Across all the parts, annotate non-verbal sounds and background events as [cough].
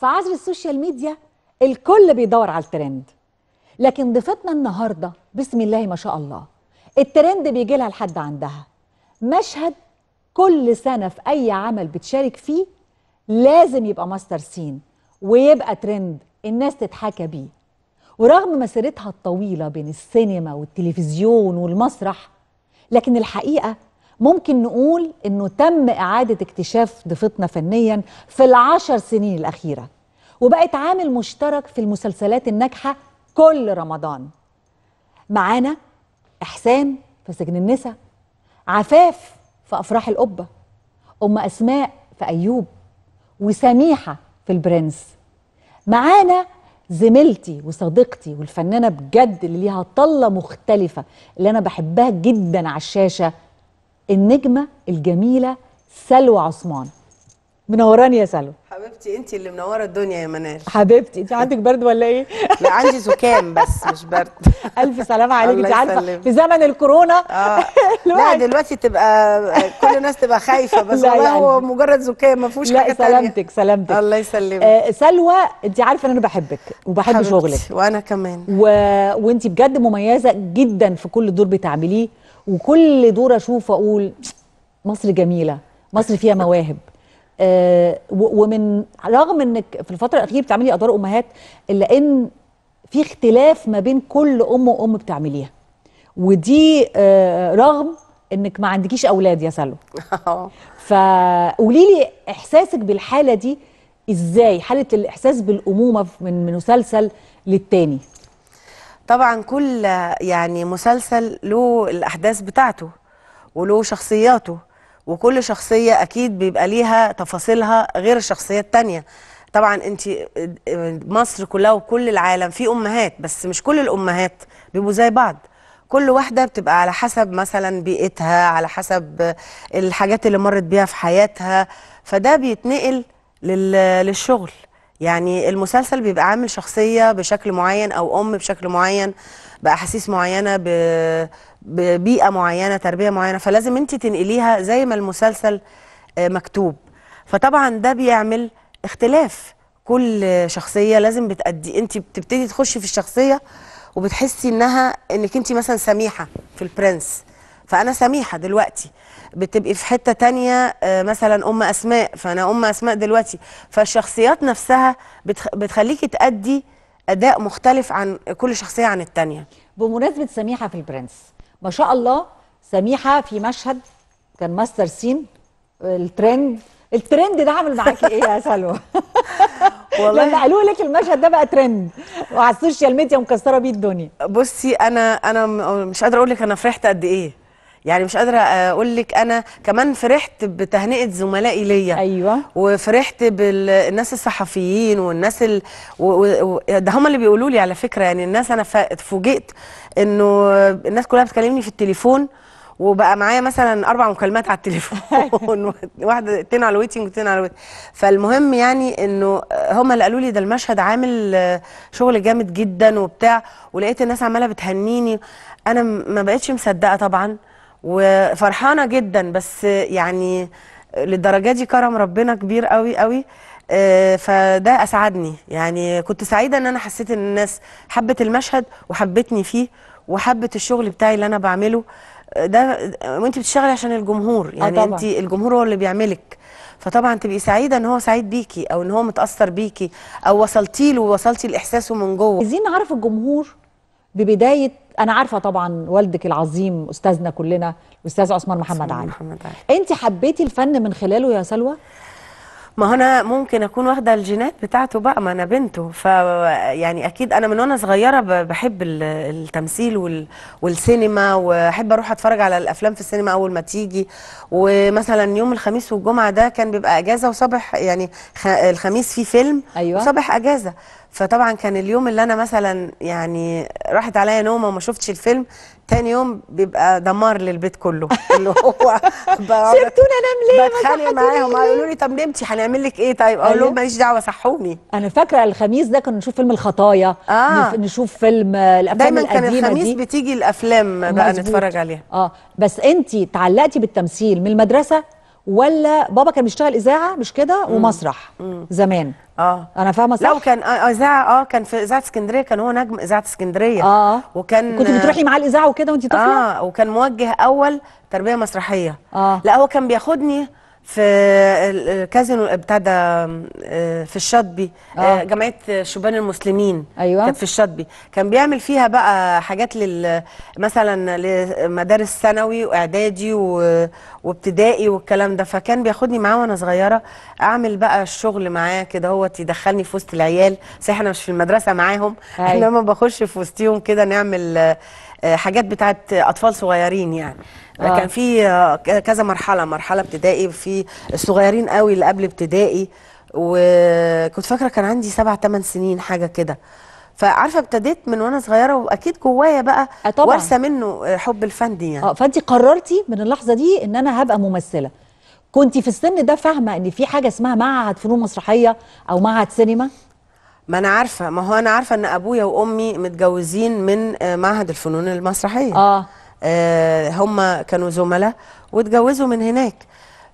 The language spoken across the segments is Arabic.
في عصر السوشيال ميديا الكل بيدور على الترند لكن ضيفتنا النهارده بسم الله ما شاء الله الترند بيجي لها لحد عندها مشهد كل سنه في اي عمل بتشارك فيه لازم يبقى ماستر سين ويبقى ترند الناس تتحكى بيه ورغم مسيرتها الطويله بين السينما والتلفزيون والمسرح لكن الحقيقه ممكن نقول انه تم اعاده اكتشاف ضيفتنا فنيا في العشر سنين الاخيره وبقت عامل مشترك في المسلسلات الناجحه كل رمضان معانا احسان في سجن النساء عفاف في افراح القبه ام اسماء في ايوب وسميحه في البرنس معانا زميلتي وصديقتي والفنانه بجد اللي ليها طله مختلفه اللي انا بحبها جدا على الشاشه النجمه الجميله سلوى عثمان منوراني يا سلوى حبيبتي انت اللي منوره الدنيا يا منال حبيبتي انت عندك برد ولا ايه لا عندي زكام بس مش برد [laughs] الف سلامه عليك انت عارفه في زمن الكورونا اه [laughs] لا دلوقتي تبقى كل الناس تبقى خايفه بس والله هو يعني. مجرد زكام ما فيهوش حاجه لا سلامتك سلامتك الله يسلمك آه سلوى انت عارفه ان انا بحبك وبحب شغلك وانا كمان و... وانت بجد مميزه جدا في كل دور بتعمليه وكل دور اشوف اقول مصر جميله مصر فيها مواهب آه ومن رغم انك في الفتره الاخيره بتعملي ادوار امهات الا ان في اختلاف ما بين كل ام وام بتعمليها ودي آه رغم انك ما عندكيش اولاد يا سلوى [laughs] فقولي لي احساسك بالحاله دي ازاي حاله الاحساس بالامومه من مسلسل للتاني طبعا كل يعني مسلسل له الاحداث بتاعته وله شخصياته وكل شخصيه اكيد بيبقى ليها تفاصيلها غير الشخصيه الثانيه طبعا انت مصر كلها وكل العالم في امهات بس مش كل الامهات بيبقوا زي بعض كل واحده بتبقى على حسب مثلا بيئتها على حسب الحاجات اللي مرت بيها في حياتها فده بيتنقل للشغل يعني المسلسل بيبقى عامل شخصيه بشكل معين او ام بشكل معين باحاسيس معينه ببيئه معينه تربيه معينه فلازم انت تنقليها زي ما المسلسل آه، مكتوب فطبعا ده بيعمل اختلاف كل شخصيه لازم بتأدي انت بتبتدي تخشي في الشخصيه وبتحسي انها انك انت مثلا سميحه في البرنس فانا سميحه دلوقتي بتبقي في حته تانية آه، مثلا ام اسماء فانا ام اسماء دلوقتي فالشخصيات نفسها بتخليكي تأدي اداء مختلف عن كل شخصيه عن التانية بمناسبه سميحه في البرنس ما شاء الله سميحه في مشهد كان ماستر سين آه، الترند الترند ده عامل معاكي ايه يا سلوى [laughs] والله لما قالوا لك المشهد ده بقى ترند وعلى السوشيال ميديا مكسره بيه الدنيا بصي انا انا مش قادره اقول لك انا فرحت قد ايه يعني مش قادره اقول لك انا كمان فرحت بتهنئه زملائي ليا ايوه وفرحت بالناس الصحفيين والناس ال... و... و... ده هم اللي بيقولوا لي على فكره يعني الناس انا اتفوجئت انه الناس كلها بتكلمني في التليفون وبقى معايا مثلا اربع مكالمات على التليفون [laughs] [laughs] واحده اتنين على الويتنج واتنين على الويتنج فالمهم يعني انه هم اللي قالوا لي ده المشهد عامل شغل جامد جدا وبتاع ولقيت الناس عماله بتهنيني انا ما بقتش مصدقه طبعا وفرحانه جدا بس يعني للدرجه دي كرم ربنا كبير قوي قوي آه، فده اسعدني يعني كنت سعيده ان انا حسيت ان الناس حبت المشهد وحبتني فيه وحبت الشغل بتاعي اللي انا بعمله آه، ده وانت بتشتغلي عشان الجمهور آه، يعني انت الجمهور هو اللي بيعملك فطبعا تبقي سعيده ان هو سعيد بيكي او ان هو متاثر بيكي او وصلتي له ووصلتي لاحساسه من جوه عايزين نعرف الجمهور ببدايه انا عارفه طبعا والدك العظيم استاذنا كلنا أستاذ عثمان محمد علي محمد علي انت حبيتي الفن من خلاله يا سلوى ما انا ممكن اكون واخده الجينات بتاعته بقى ما انا بنته ف يعني اكيد انا من وانا صغيره بحب التمثيل وال... والسينما واحب اروح اتفرج على الافلام في السينما اول ما تيجي ومثلا يوم الخميس والجمعه ده كان بيبقى اجازه وصبح يعني خ... الخميس فيه فيلم أيوة. وصبح اجازه فطبعا كان اليوم اللي انا مثلا يعني راحت عليا نومه وما شفتش الفيلم تاني يوم بيبقى دمار للبيت كله [laughs] اللي هو سبتونا انام ليه بتخانق معاهم قالوا لي طب نمتي هنعمل لك ايه طيب اقول لهم أيوه. ماليش دعوه صحوني انا فاكره الخميس ده كنا نشوف فيلم الخطايا آه. نشوف فيلم آه، الافلام دايما كان الخميس دي. بتيجي الافلام بقى مزبوط. نتفرج عليها اه بس انت تعلقتي بالتمثيل من المدرسه ولا بابا كان بيشتغل اذاعه مش كده ومسرح زمان اه انا فاهمه صح لو كان آه، آه، اذاعه اه كان في اذاعه اسكندريه كان هو نجم اذاعه اسكندريه اه وكان كنت بتروحي معاه الاذاعه وكده وانت طفله اه وكان موجه اول تربيه مسرحيه اه لا هو كان بياخدني في الكازينو بتاع ده آه، في الشاطبي آه. آه. جمعيه شبان المسلمين أيوة. كانت في الشاطبي كان بيعمل فيها بقى حاجات لل مثلا لمدارس ثانوي واعدادي وابتدائي والكلام ده فكان بياخدني معاه وانا صغيره اعمل بقى الشغل معاه كده هو يدخلني في وسط العيال صحيح انا مش في المدرسه معاهم أيوة. بخش في وسطيهم كده نعمل آه، حاجات بتاعت اطفال صغيرين يعني آه. كان آه. في آه، كذا مرحله مرحله ابتدائي في الصغيرين قوي اللي قبل ابتدائي وكنت فاكره كان عندي سبع ثمان سنين حاجه كده فعارفه ابتديت من وانا صغيره واكيد جوايا بقى وارثه منه حب الفن دي يعني اه فانت قررتي من اللحظه دي ان انا هبقى ممثله كنت في السن ده فاهمه ان في حاجه اسمها معهد فنون مسرحيه او معهد سينما ما انا عارفه ما هو انا عارفه ان ابويا وامي متجوزين من آه، معهد الفنون المسرحيه اه, آه هم كانوا زملاء واتجوزوا من هناك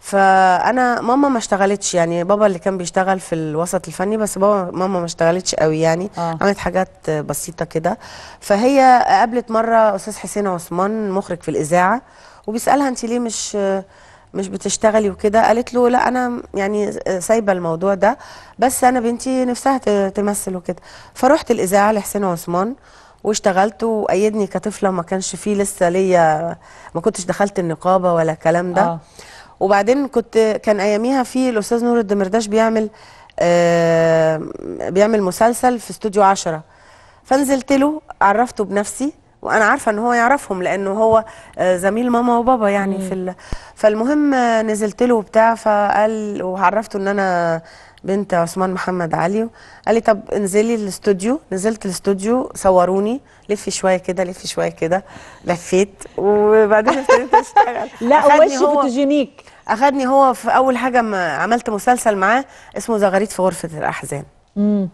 فانا ماما ما اشتغلتش يعني بابا اللي كان بيشتغل في الوسط الفني بس بابا ماما ما اشتغلتش قوي يعني آه. عملت حاجات بسيطه كده فهي قابلت مره استاذ حسين عثمان مخرج في الاذاعه وبيسالها انت ليه مش مش بتشتغلي وكده قالت له لا انا يعني سايبه الموضوع ده بس انا بنتي نفسها تمثل وكده فروحت الاذاعه لحسين عثمان واشتغلت وايدني كطفله ما كانش فيه لسه ليا ما كنتش دخلت النقابه ولا الكلام ده آه. وبعدين كنت كان اياميها في الاستاذ نور الدمرداش بيعمل آه بيعمل مسلسل في استوديو 10 فنزلت له عرفته بنفسي وانا عارفه ان هو يعرفهم لانه هو آه، زميل ماما وبابا يعني مم. في ال... فالمهم آه، نزلت له وبتاع فقال وعرفته ان انا بنت عثمان محمد علي قال لي طب انزلي الاستوديو نزلت الاستوديو صوروني لفي شويه كده لفي شويه كده لفيت وبعدين ابتديت اشتغل [laughs] لا وش فوتوجينيك اخدني هو في اول حاجه ما عملت مسلسل معاه اسمه زغاريد في غرفه الاحزان امم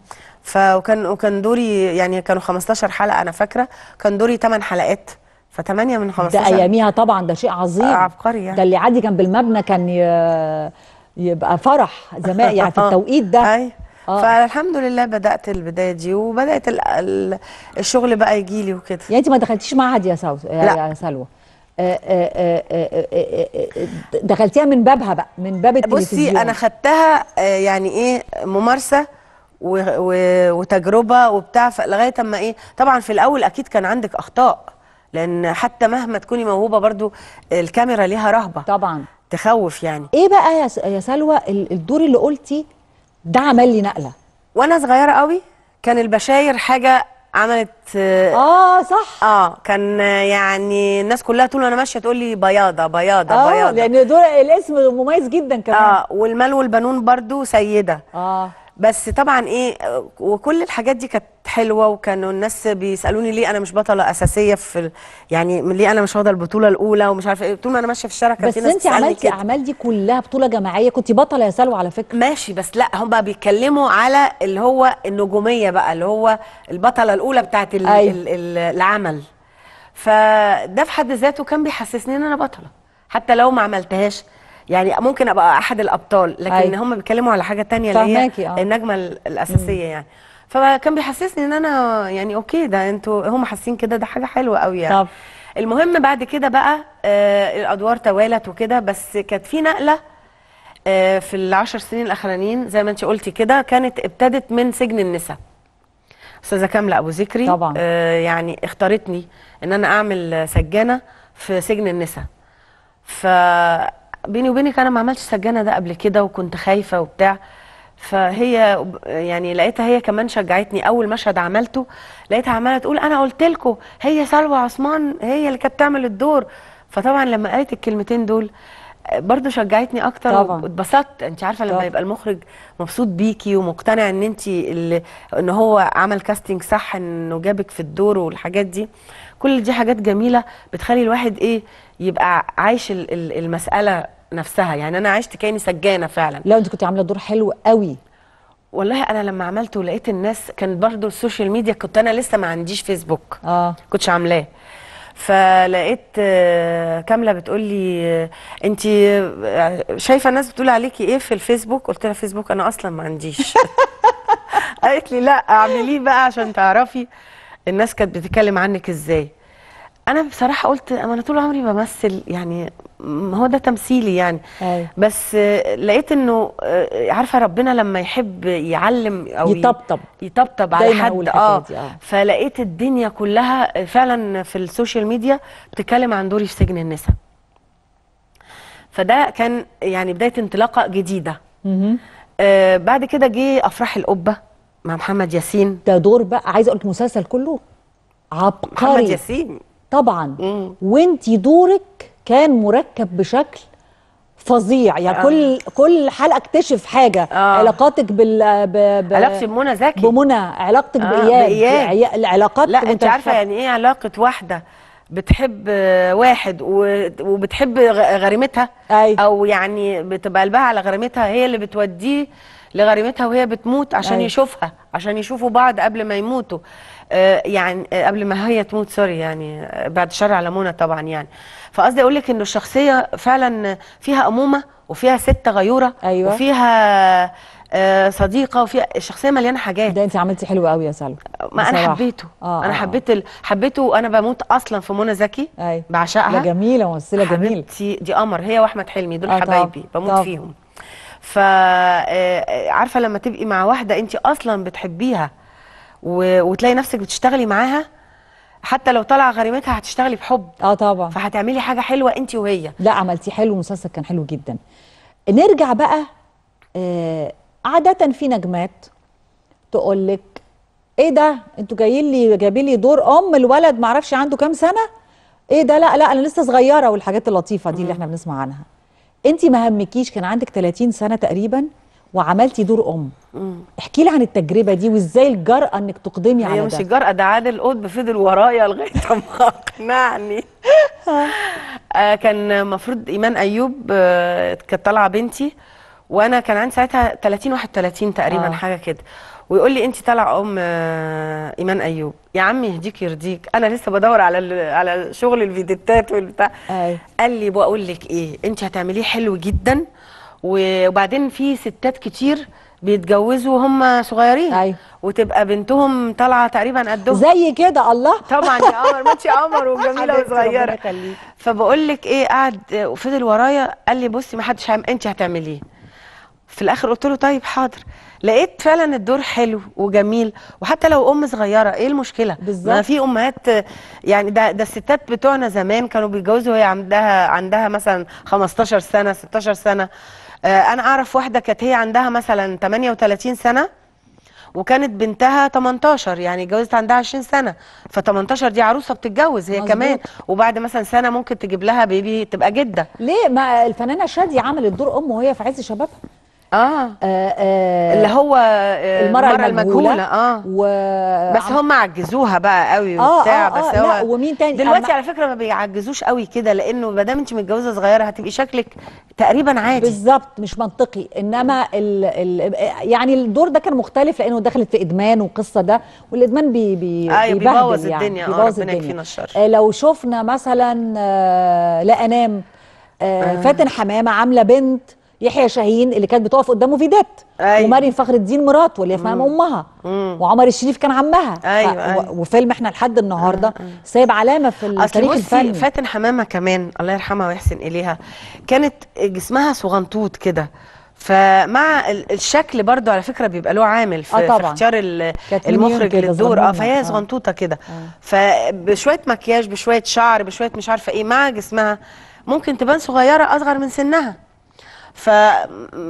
فكان وكان دوري يعني كانوا 15 حلقه انا فاكره كان دوري 8 حلقات ف8 من 15 ده اياميها طبعا ده شيء عظيم عبقري يعني. ده اللي عادي كان بالمبنى كان يبقى فرح زمان يعني في [laughs] آه. التوقيت ده أي. آه. فالحمد لله بدات البدايه دي وبدات الشغل بقى يجي لي وكده يعني انت ما دخلتيش معهد يا سلوى يا سلوى آه، آه، دخلتيها من بابها بقى من باب التلفزيون بصي انا خدتها يعني ايه ممارسه و... و... وتجربه وبتاع لغايه اما ايه طبعا في الاول اكيد كان عندك اخطاء لان حتى مهما تكوني موهوبه برضو الكاميرا ليها رهبه طبعا تخوف يعني ايه بقى يا, يا سلوى الدور اللي قلتي ده عمل لي نقله وانا صغيره قوي كان البشاير حاجه عملت اه صح اه كان يعني الناس كلها طول وانا ماشيه تقول لي بياضه بياضه آه بياضه لان دول الاسم مميز جدا كمان اه والمال والبنون برضو سيده اه بس طبعا ايه وكل الحاجات دي كانت حلوه وكانوا الناس بيسالوني ليه انا مش بطله اساسيه في يعني ليه انا مش واخده البطوله الاولى ومش عارفه ايه طول ما انا ماشيه في الشارع كان في ناس بس انت عملتي الاعمال دي كلها بطوله جماعيه كنت بطله يا سلوى على فكره ماشي بس لا هم بقى بيتكلموا على اللي هو النجوميه بقى اللي هو البطله الاولى بتاعت ال أيوة. العمل فده في حد ذاته كان بيحسسني ان انا بطله حتى لو ما عملتهاش يعني ممكن ابقى احد الابطال لكن أي. أيوة. هم بيتكلموا على حاجه ثانيه اللي هي آه. النجمه الاساسيه مم. يعني فكان بيحسسني ان انا يعني اوكي ده انتوا هم حاسين كده ده حاجه حلوه قوي يعني طب. المهم بعد كده بقى آه الادوار توالت وكده بس كانت في نقله آه في العشر سنين الاخرانيين زي ما انت قلتي كده كانت ابتدت من سجن النساء استاذه كامله ابو ذكري طبعا آه يعني اختارتني ان انا اعمل سجانه في سجن النساء ف بيني وبينك انا ما عملتش سجانه ده قبل كده وكنت خايفه وبتاع فهي يعني لقيتها هي كمان شجعتني اول مشهد عملته لقيتها عماله تقول انا قلت لكم هي سلوى عثمان هي اللي كانت بتعمل الدور فطبعا لما قالت الكلمتين دول برضه شجعتني اكتر طبعا واتبسطت انت عارفه لما طبعا. يبقى المخرج مبسوط بيكي ومقتنع ان انت اللي ان هو عمل كاستنج صح انه جابك في الدور والحاجات دي كل دي حاجات جميله بتخلي الواحد ايه يبقى عايش المساله نفسها يعني انا عشت كاني سجانه فعلا لا انت كنت عامله دور حلو قوي والله انا لما عملته ولقيت الناس كان برضو السوشيال ميديا كنت انا لسه ما عنديش فيسبوك اه كنتش عاملاه فلقيت آه، كامله بتقول لي آه، انت آه، شايفه الناس بتقول عليكي ايه في الفيسبوك قلت لها فيسبوك انا اصلا ما عنديش [laughs] قالت لي لا اعمليه بقى عشان تعرفي الناس كانت بتتكلم عنك ازاي انا بصراحه قلت اما انا طول عمري بمثل يعني هو ده تمثيلي يعني أي. أيوه. بس لقيت انه آه، عارفه ربنا لما يحب يعلم او يطبطب يطبطب على حد آه. آه. فلقيت الدنيا كلها فعلا في السوشيال ميديا بتتكلم عن دوري في سجن النساء فده كان يعني بدايه انطلاقه جديده آه بعد كده جه افراح القبه مع محمد ياسين ده دور بقى عايزه اقول مسلسل كله عبقري محمد ياسين طبعا وانت دورك كان مركب بشكل فظيع يعني آه. كل كل حلقه اكتشف حاجه آه. علاقاتك بال ب... ب... علاقتي بمنى زكي بمنى علاقتك آه. باياد, بإياد. العلاقات لا انت عارفه يعني ايه علاقه واحده بتحب واحد وبتحب غريمتها أي. او يعني بتبقى قلبها على غريمتها هي اللي بتوديه لغريمتها وهي بتموت عشان أي. يشوفها عشان يشوفوا بعض قبل ما يموتوا آه، يعني آه، قبل ما هي تموت سوري يعني آه، بعد شر على منى طبعا يعني فقصدي اقول لك انه الشخصيه فعلا فيها امومه وفيها ست غيوره أيوة. وفيها صديقه وفيها الشخصيه مليانه حاجات ده انت عملتي حلو قوي يا سلمى ما انا حبيته آه انا حبيت ال... حبيته وانا بموت اصلا في منى زكي أيوة. بعشقها ده جميله ممثله جميله دي قمر هي واحمد حلمي دول آه حبايبي بموت طب. فيهم ف عارفه لما تبقي مع واحده انت اصلا بتحبيها و... وتلاقي نفسك بتشتغلي معاها حتى لو طالعه غريمتها هتشتغلي بحب اه طبعا فهتعملي حاجه حلوه انت وهي لا عملتي حلو المسلسل كان حلو جدا نرجع بقى آه عاده في نجمات تقول لك ايه ده انتوا جايين لي جايبين لي دور ام الولد ما اعرفش عنده كام سنه ايه ده لا لا انا لسه صغيره والحاجات اللطيفه دي اللي احنا بنسمع عنها انت ما همكيش كان عندك 30 سنه تقريبا وعملتي دور ام احكي لي عن التجربه دي وازاي الجرأه انك تقدمي على ده هي مش الجرأه ده عادل القطب فضل ورايا لغايه [laughs] ما اقنعني [laughs] آه، كان المفروض ايمان ايوب آه، كانت طالعه بنتي وانا كان عندي ساعتها 30 31 تقريبا آه. حاجه كده ويقول لي انت طالعه ام آه، ايمان ايوب يا عم يهديك يرضيك انا لسه بدور على على شغل الفيديتات والبتاع آه. قال لي بقول لك ايه انت هتعمليه حلو جدا وبعدين في ستات كتير بيتجوزوا وهم صغيرين أيوة. وتبقى بنتهم طالعه تقريبا قدهم زي كده الله طبعا يا قمر ما انت قمر [laughs] وجميله وصغيره فبقول لك ايه قعد وفضل ورايا قال لي بصي ما حدش هيعمل انت هتعمليه في الاخر قلت له طيب حاضر لقيت فعلا الدور حلو وجميل وحتى لو ام صغيره ايه المشكله بالظبط ما في امهات يعني ده ده الستات بتوعنا زمان كانوا بيتجوزوا وهي عندها عندها مثلا 15 سنه 16 سنه آه، انا اعرف واحده كانت هي عندها مثلا 38 سنه وكانت بنتها 18 يعني اتجوزت عندها 20 سنه ف 18 دي عروسه بتتجوز هي مزبوط. كمان وبعد مثلا سنه ممكن تجيب لها بيبي تبقى جده ليه ما الفنانه شاديه عملت دور ام وهي في عز شبابها آه. آه،, آه. اللي هو آه، المرأة, المرأة المجهولة, المجهولة آه و... بس هم عجزوها بقى قوي وبتاع آه آه, آه بس هو لا ومين تاني دلوقتي أم... على فكرة ما بيعجزوش قوي كده لأنه ما دام أنت متجوزة صغيرة هتبقي شكلك تقريبا عادي بالظبط مش منطقي إنما ال... ال... يعني الدور ده كان مختلف لأنه دخلت في إدمان وقصة ده والإدمان بي... بي... آه بيبوظ يعني. الدنيا آه ربنا يكفينا الشر آه لو شفنا مثلا آه لا أنام آه آه. فاتن حمامة عاملة بنت يحيى شاهين اللي كانت بتقف قدامه فيدات أيوة. ومريم فخر الدين مراته اللي هي في امها مم. وعمر الشريف كان عمها أيوة ف... أيوة. وفيلم احنا لحد النهارده أيوة. سايب علامه في التاريخ الفني فاتن حمامه كمان الله يرحمها ويحسن اليها كانت جسمها صغنطوط كده فمع الشكل برضو على فكره بيبقى له عامل في, آه في اختيار المخرج للدور اه فهي آه. صغنطوطه كده آه. فبشويه مكياج بشويه شعر بشويه مش عارفه ايه مع جسمها ممكن تبان صغيره اصغر من سنها ف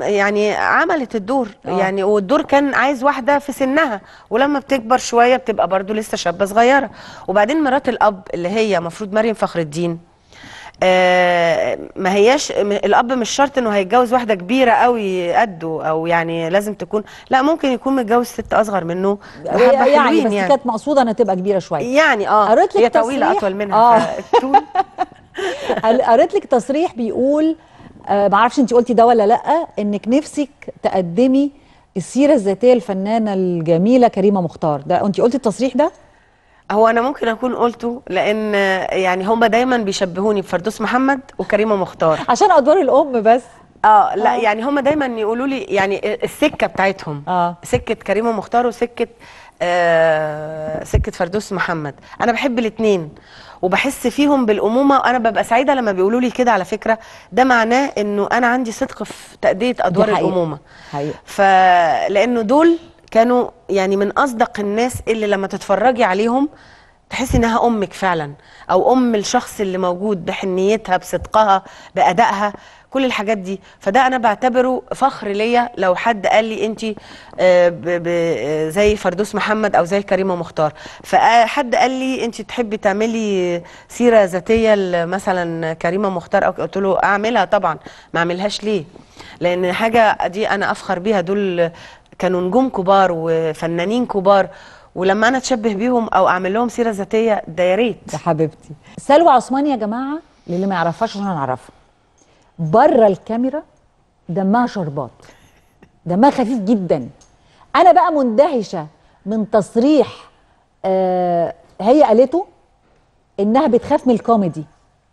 يعني عملت الدور أوه. يعني والدور كان عايز واحده في سنها ولما بتكبر شويه بتبقى برضو لسه شابه صغيره وبعدين مرات الاب اللي هي مفروض مريم فخر الدين آه ما هياش الاب مش شرط انه هيتجوز واحده كبيره قوي قده او يعني لازم تكون لا ممكن يكون متجوز ست اصغر منه بحبه يعني حلوين بس يعني بس كانت مقصوده انها تبقى كبيره شويه يعني اه قريت لك هي طويله اطول منها آه. [laughs] قريت لك تصريح بيقول آه معرفش انت قلتي ده ولا لا انك نفسك تقدمي السيره الذاتيه الفنانه الجميله كريمه مختار ده انت قلتي التصريح ده هو انا ممكن اكون قلته لان يعني هم دايما بيشبهوني بفردوس محمد وكريمه مختار عشان ادوار الام بس اه لا آه. يعني هم دايما يقولوا لي يعني السكه بتاعتهم آه. سكه كريمه مختار وسكه آه سكه فردوس محمد انا بحب الاثنين وبحس فيهم بالامومه وانا ببقى سعيده لما بيقولوا لي كده على فكره ده معناه انه انا عندي صدق في تاديه ادوار حقيقة. الامومه حقيقة. فلانه دول كانوا يعني من اصدق الناس اللي لما تتفرجي عليهم تحسي انها امك فعلا او ام الشخص اللي موجود بحنيتها بصدقها بادائها كل الحاجات دي فده انا بعتبره فخر ليا لو حد قال لي انت آه، آه، زي فردوس محمد او زي كريمه مختار فحد قال لي انت تحبي تعملي سيره ذاتيه مثلا كريمه مختار او قلت له اعملها طبعا ما اعملهاش ليه لان حاجه دي انا افخر بيها دول كانوا نجوم كبار وفنانين كبار ولما انا اتشبه بيهم او اعمل لهم سيره ذاتيه ده يا ريت ده حبيبتي سلوى عثمان يا جماعه للي ما يعرفهاش وانا نعرفها بره الكاميرا دمها شربات دمها خفيف جدا انا بقى مندهشه من تصريح آه هي قالته انها بتخاف من الكوميدي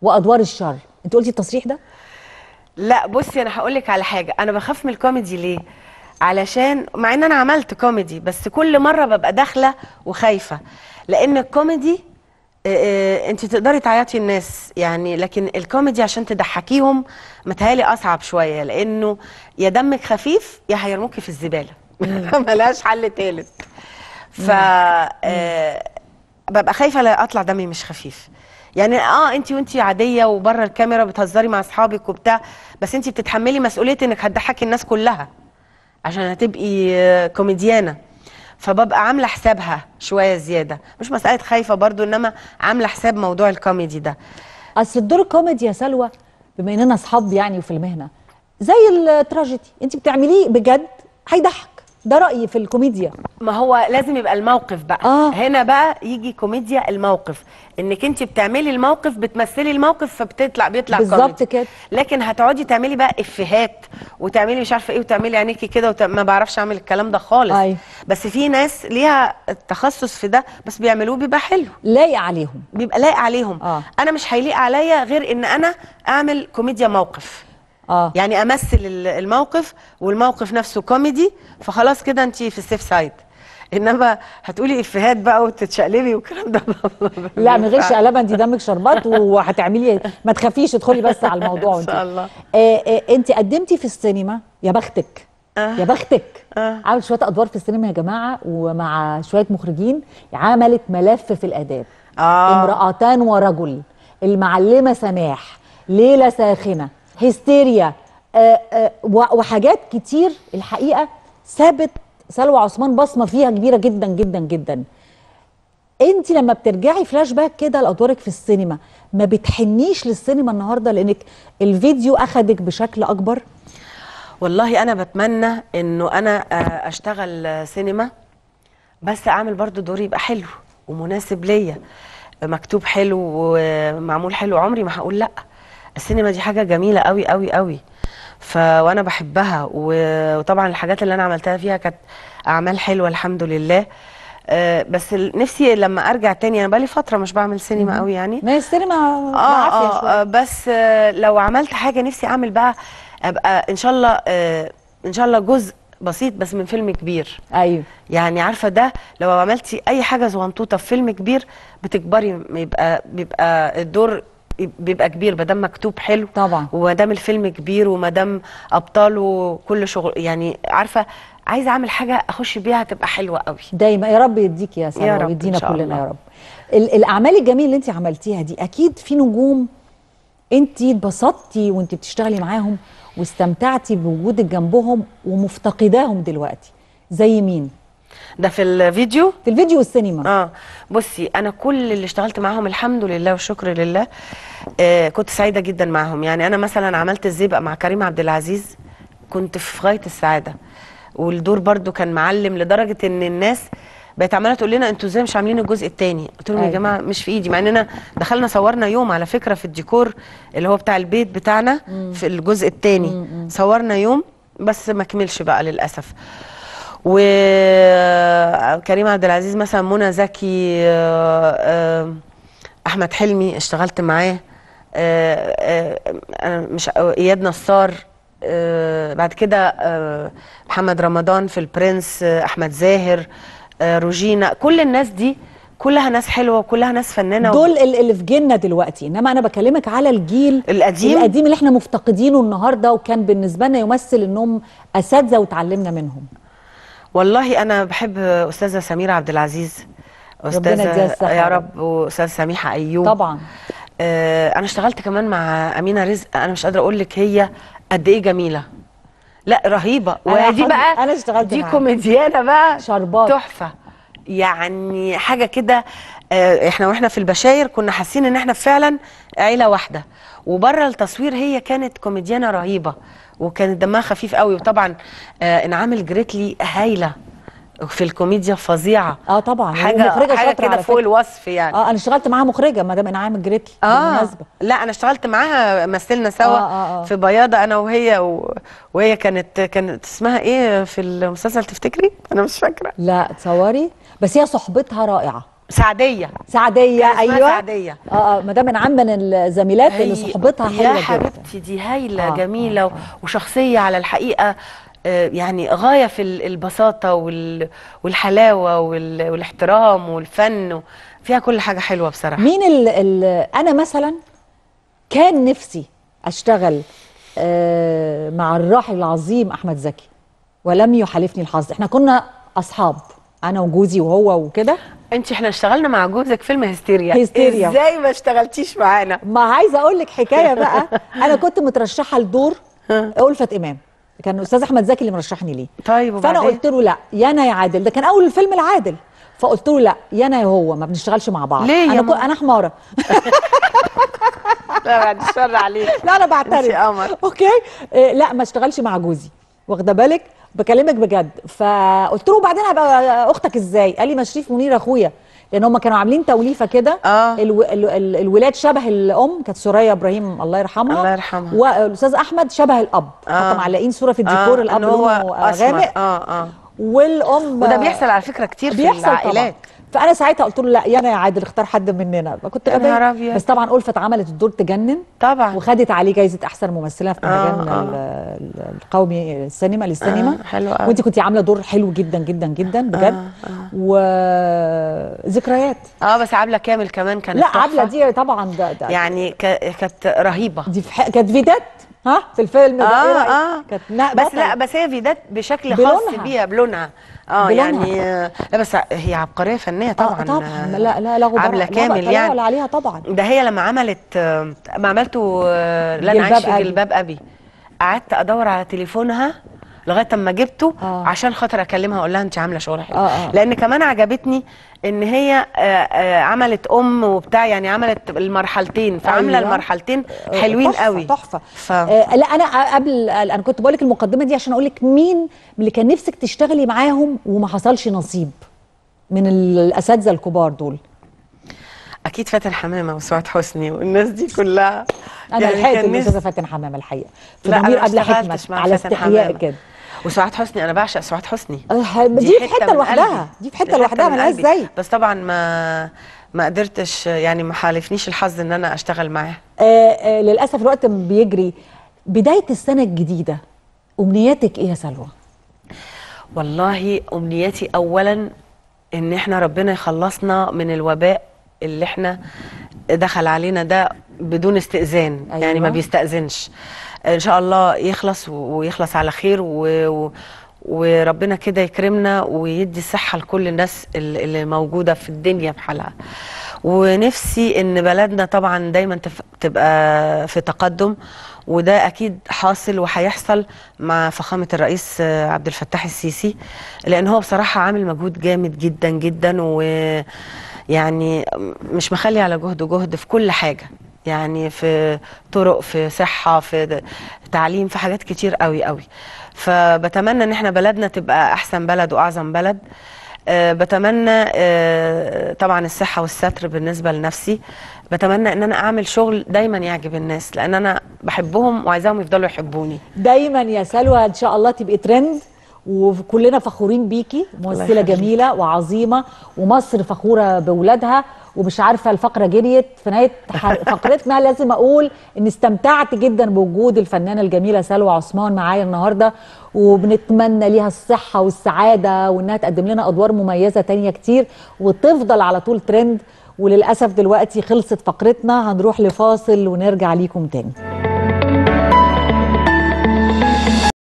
وادوار الشر انت قلتي التصريح ده لا بصي انا هقول لك على حاجه انا بخاف من الكوميدي ليه علشان مع ان انا عملت كوميدي بس كل مره ببقى داخله وخايفه لان الكوميدي آه، آه، انت تقدري تعيطي الناس يعني لكن الكوميدي عشان تضحكيهم متهيألي اصعب شويه لانه يا دمك خفيف يا هيرموكي في الزباله [laughs] ملهاش حل تالت ف آه، ببقى خايفه لا اطلع دمي مش خفيف يعني اه انت وانت عاديه وبره الكاميرا بتهزري مع اصحابك وبتاع بس انت بتتحملي مسؤوليه انك هتضحكي الناس كلها عشان هتبقي كوميديانه فببقى عامله حسابها شويه زياده مش مساله خايفه برضو انما عامله حساب موضوع الكوميدي ده اصل الدور الكوميدي يا سلوى بما اننا اصحاب يعني وفي المهنه زي التراجيدي انت بتعمليه بجد هيضحك ده رايي في الكوميديا ما هو لازم يبقى الموقف بقى آه. هنا بقى يجي كوميديا الموقف انك انت بتعملي الموقف بتمثلي الموقف فبتطلع بيطلع بالظبط كده لكن هتقعدي تعملي بقى افيهات وتعملي مش عارفه ايه وتعملي عينيكي كده وما ما بعرفش اعمل الكلام ده خالص أي. بس في ناس ليها التخصص في ده بس بيعملوه بيبقى حلو لايق عليهم بيبقى لايق عليهم آه. انا مش هيليق عليا غير ان انا اعمل كوميديا موقف اه يعني امثل الموقف والموقف نفسه كوميدي فخلاص كده انت في السيف سايد انما هتقولي افيهات بقى وتتشقلبي والكلام ده [laughs] لا من غير شقلبه انت دمك شربات [laughs] وهتعملي إيه؟ ما تخافيش ادخلي بس على الموضوع ان شاء الله آه, آه، انت قدمتي في السينما يا بختك آه. يا بختك عامل آه. عملت شويه ادوار في السينما يا جماعه ومع شويه مخرجين عملت ملف في الاداب امراتان ورجل المعلمه سماح ليله ساخنه هستيريا آآ آه، آآ آه، وحاجات كتير الحقيقه سابت سلوى عثمان بصمه فيها كبيره جدا جدا جدا انت لما بترجعي فلاش باك كده لادوارك في السينما ما بتحنيش للسينما النهارده لانك الفيديو اخدك بشكل اكبر والله انا بتمنى انه انا آه، اشتغل سينما بس اعمل برضو دور يبقى حلو ومناسب ليا مكتوب حلو ومعمول حلو عمري ما هقول لا السينما دي حاجه جميله قوي قوي قوي ف وانا بحبها وطبعا الحاجات اللي انا عملتها فيها كانت اعمال حلوه الحمد لله أه بس نفسي لما ارجع تاني انا بقالي فتره مش بعمل سينما قوي يعني ما هي السينما آه, آه, آه بس لو عملت حاجه نفسي اعمل بقى ابقى ان شاء الله آه ان شاء الله جزء بسيط بس من فيلم كبير ايوه يعني عارفه ده لو عملتي اي حاجه زغنطوطه في فيلم كبير بتكبري بيبقى بيبقى الدور بيبقى كبير ما دام مكتوب حلو طبعا وما دام الفيلم كبير وما دام ابطاله كل شغل يعني عارفه عايزه اعمل حاجه اخش بيها تبقى حلوه قوي دايما يا رب يديك يا ساره ويدينا كلنا يا رب الاعمال الجميله اللي انت عملتيها دي اكيد في نجوم انت اتبسطتي وانت بتشتغلي معاهم واستمتعتي بوجودك جنبهم ومفتقداهم دلوقتي زي مين ده في الفيديو في الفيديو والسينما اه بصي انا كل اللي اشتغلت معاهم الحمد لله والشكر لله آه كنت سعيده جدا معاهم يعني انا مثلا عملت الزيبق مع كريم عبد العزيز كنت في غايه السعاده والدور برده كان معلم لدرجه ان الناس بقت عماله تقول لنا انتوا ازاي مش عاملين الجزء الثاني قلت لهم يا أيوة. جماعه مش في ايدي مع اننا دخلنا صورنا يوم على فكره في الديكور اللي هو بتاع البيت بتاعنا في الجزء الثاني صورنا يوم بس ما كملش بقى للاسف وكريم عبد العزيز مثلا منى زكي آه، آه، احمد حلمي اشتغلت معاه آه، انا مش اياد نصار بعد كده محمد رمضان في البرنس احمد زاهر روجينا كل الناس دي كلها ناس حلوه وكلها ناس فنانه دول و... اللي في جيلنا دلوقتي انما انا بكلمك على الجيل القديم القديم اللي احنا مفتقدينه النهارده وكان بالنسبه لنا يمثل انهم اساتذه وتعلمنا منهم والله انا بحب استاذه سميره عبد العزيز استاذه يا رب واستاذه سميحه ايوب طبعا آه انا اشتغلت كمان مع امينه رزق انا مش قادره اقول لك هي قد ايه جميله لا رهيبه ودي دي بقى انا اشتغلت دي كوميديانه بقى شربات تحفه يعني حاجه كده آه احنا واحنا في البشاير كنا حاسين ان احنا فعلا عيله واحده وبره التصوير هي كانت كوميديانه رهيبه وكان دمها خفيف قوي وطبعا آه انعمل جريتلي هايله في الكوميديا فظيعه اه طبعا حاجه مخرجه حاجه كده فوق الوصف يعني اه انا اشتغلت معاها مخرجه مدام انعام بالمناسبه آه بالمناسبه لا انا اشتغلت معاها مثلنا سوا آه آه آه. في بياضه انا وهي و... وهي كانت كانت اسمها ايه في المسلسل تفتكري انا مش فاكره لا تصوري بس هي صحبتها رائعه سعديه سعديه ايوه سعديه اه اه مدام دام من الزميلات اللي صحبتها حلوه يا حبيبتي دي هايله آه جميله آه, آه. وشخصيه على الحقيقه آه، يعني غايه في البساطه والحلاوه والاحترام والفن فيها كل حاجه حلوه بصراحه مين الـ الـ انا مثلا كان نفسي اشتغل آه، مع الراحل العظيم احمد زكي ولم يحالفني الحظ احنا كنا اصحاب انا وجوزي وهو وكده انت احنا اشتغلنا مع جوزك فيلم هستيريا هستيريا ازاي ما اشتغلتيش معانا ما عايزه اقول لك حكايه بقى انا كنت مترشحه لدور الفت امام كان استاذ احمد زكي اللي مرشحني ليه طيب فانا قلت له لا يا انا يا عادل ده كان اول الفيلم العادل فقلت له لا يا انا يا هو ما بنشتغلش مع بعض ليه انا انا حماره [laughs] لا بعد الشر عليك لا انا بعترف اوكي إيه لا ما اشتغلش مع جوزي واخده بالك بكلمك بجد فقلت له وبعدين هبقى اختك ازاي قال لي ما شريف منير اخويا لان هم كانوا عاملين توليفه كده آه. الو... ال... ال... الولاد شبه الام كانت سوريا ابراهيم الله يرحمها الله يرحمها والاستاذ احمد شبه الاب آه. حتى معلقين صوره في الديكور آه. الاب هو غامق آه. آه. والام وده بيحصل على فكره كتير في العائلات طبعا. فانا ساعتها قلت له لا يا انا يا عادل اختار حد مننا كنت غبيه بس طبعا ألفت عملت الدور تجنن طبعا وخدت عليه جايزه احسن ممثله في مهرجان آه آه. القومي السينما للسينما آه حلو قوي وانت كنت عامله دور حلو جدا جدا جدا آه، بجد آه آه. وذكريات اه بس عبله كامل كمان كانت لا عبله دي طبعا ده, ده يعني كانت رهيبه دي في كانت فيدات ها في الفيلم آه ده آه, إيه آه. كانت بس لا بس هي فيدات بشكل خاص بيها بلونها اه يعني آه، لا بس هي عبقريه فنيه آه، طبعا آه طبعا لا لا لا عامله كامل يعني عليها طبعا ده هي لما عملت آه، ما عملته لن اعيش في جلباب ابي قعدت ادور على تليفونها لغايه اما جبته آه. عشان خاطر اكلمها اقول لها انت عامله شغل حلو آه آه. لان كمان عجبتني ان هي آه، آه، عملت ام وبتاع يعني عملت المرحلتين فعامله أيوة. المرحلتين آه، حلوين طحفة قوي تحفه ف... آه لا انا قبل انا كنت بقول لك المقدمه دي عشان اقول لك مين اللي كان نفسك تشتغلي معاهم وما حصلش نصيب من الاساتذه الكبار دول اكيد فاتن حمامه وسعاد حسني والناس دي كلها انا يعني لحقت الاستاذه فاتن حمامه الحقيقه في ضمير قبل حكمه على استحياء كده وسعاد حسني انا بعشق سعاد حسني آه، دي, دي في حته لوحدها دي في حته لوحدها ملهاش ازاي بس طبعا ما ما قدرتش يعني ما حالفنيش الحظ ان انا اشتغل معاها آه،, آه للاسف الوقت بيجري بدايه السنه الجديده امنياتك ايه يا سلوى والله امنياتي اولا ان احنا ربنا يخلصنا من الوباء اللي احنا دخل علينا ده بدون استئذان أيوة. يعني ما أيوة. بيستأذنش ان شاء الله يخلص ويخلص على خير و... وربنا كده يكرمنا ويدي صحة لكل الناس اللي موجودة في الدنيا بحالها ونفسي ان بلدنا طبعا دايما تبقى في تقدم وده اكيد حاصل وهيحصل مع فخامه الرئيس عبد الفتاح السيسي لان هو بصراحه عامل مجهود جامد جدا جدا ويعني مش مخلي على جهده جهد في كل حاجه يعني في طرق في صحه في تعليم في حاجات كتير قوي قوي فبتمنى ان احنا بلدنا تبقى احسن بلد واعظم بلد أه بتمنى أه طبعا الصحه والستر بالنسبه لنفسي بتمنى ان انا اعمل شغل دايما يعجب الناس لان انا بحبهم وعايزاهم يفضلوا يحبوني دايما يا سلوى ان شاء الله تبقي ترند وكلنا فخورين بيكي ممثله جميله وعظيمه ومصر فخوره باولادها ومش عارفه الفقره جريت في نهايه [laughs] فقرتنا لازم اقول ان استمتعت جدا بوجود الفنانه الجميله سلوى عثمان معايا النهارده وبنتمنى ليها الصحه والسعاده وانها تقدم لنا ادوار مميزه تانية كتير وتفضل على طول ترند وللاسف دلوقتي خلصت فقرتنا هنروح لفاصل ونرجع ليكم تاني